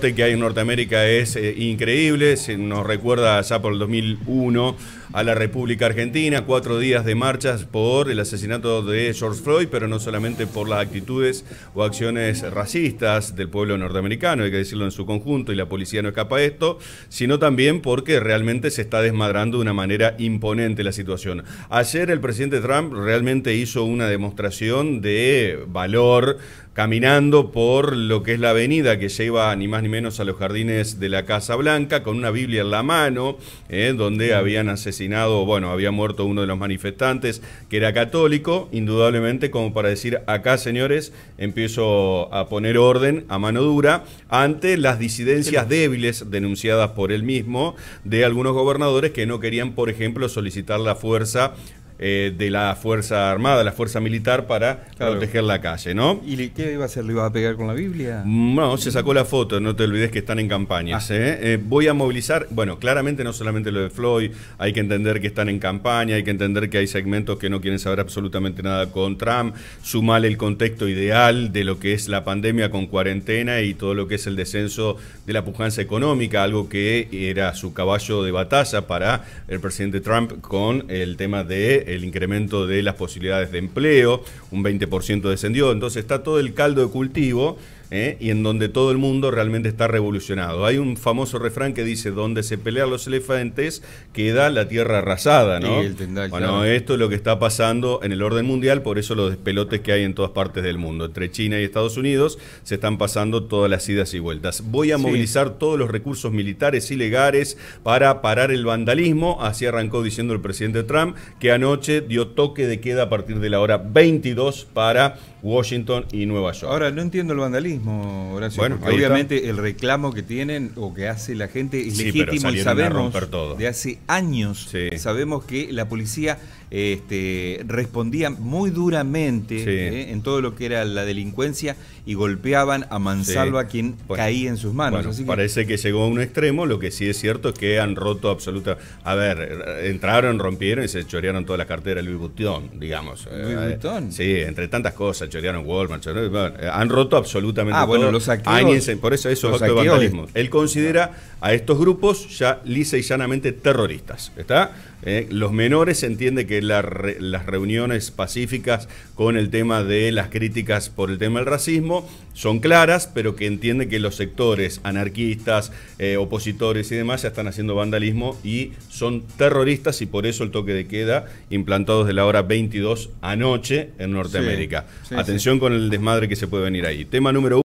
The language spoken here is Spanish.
que hay en Norteamérica es eh, increíble, nos recuerda ya por el 2001 a la República Argentina, cuatro días de marchas por el asesinato de George Floyd, pero no solamente por las actitudes o acciones racistas del pueblo norteamericano, hay que decirlo en su conjunto, y la policía no escapa a esto, sino también porque realmente se está desmadrando de una manera imponente la situación. Ayer el presidente Trump realmente hizo una demostración de valor, caminando por lo que es la avenida que lleva ni más ni menos a los jardines de la Casa Blanca, con una Biblia en la mano, eh, donde habían asesinado, bueno, había muerto uno de los manifestantes que era católico, indudablemente como para decir, acá señores, empiezo a poner orden a mano dura ante las disidencias débiles denunciadas por él mismo de algunos gobernadores que no querían, por ejemplo, solicitar la fuerza eh, de la Fuerza Armada, la Fuerza Militar, para proteger la calle, ¿no? ¿Y qué iba a hacer? ¿Lo iba a pegar con la Biblia? Mm, no, se sacó la foto, no te olvides que están en campaña. Ah. ¿eh? Eh, voy a movilizar, bueno, claramente no solamente lo de Floyd, hay que entender que están en campaña, hay que entender que hay segmentos que no quieren saber absolutamente nada con Trump, sumale el contexto ideal de lo que es la pandemia con cuarentena y todo lo que es el descenso de la pujanza económica, algo que era su caballo de batalla para el presidente Trump con el tema de el incremento de las posibilidades de empleo, un 20% descendió, entonces está todo el caldo de cultivo ¿eh? y en donde todo el mundo realmente está revolucionado. Hay un famoso refrán que dice, donde se pelean los elefantes queda la tierra arrasada, ¿no? bueno, esto es lo que está pasando en el orden mundial, por eso los despelotes que hay en todas partes del mundo. Entre China y Estados Unidos se están pasando todas las idas y vueltas. Voy a movilizar todos los recursos militares y legales para parar el vandalismo, así arrancó diciendo el presidente Trump, que anoche dio toque de queda a partir de la hora 22 para Washington y Nueva York. Ahora, no entiendo el vandalismo. Bueno, obviamente el reclamo que tienen o que hace la gente es legítimo y sabemos todo. de hace años sabemos que la policía este, respondía muy duramente eh, en todo lo que era la delincuencia y golpeaban a mansalva quien caía en sus manos. Parece que llegó a un extremo, lo que sí es cierto es que han roto absoluta... A ver, entraron, rompieron y se chorearon toda la cartera de Luis digamos. Eh, sí, entre tantas cosas, chorearon Walmart, eh, han roto absolutamente ah, bueno, los activos. por eso esos actos de vandalismo. Él considera a estos grupos ya lisa y llanamente terroristas. ¿Está? Eh, los menores entiende que las reuniones pacíficas con el tema de las críticas por el tema del racismo son claras, pero que entiende que los sectores anarquistas, eh, opositores y demás ya están haciendo vandalismo y son terroristas y por eso el toque de queda implantado desde la hora 22 anoche en Norteamérica. Atención con el desmadre que se puede venir ahí. Tema número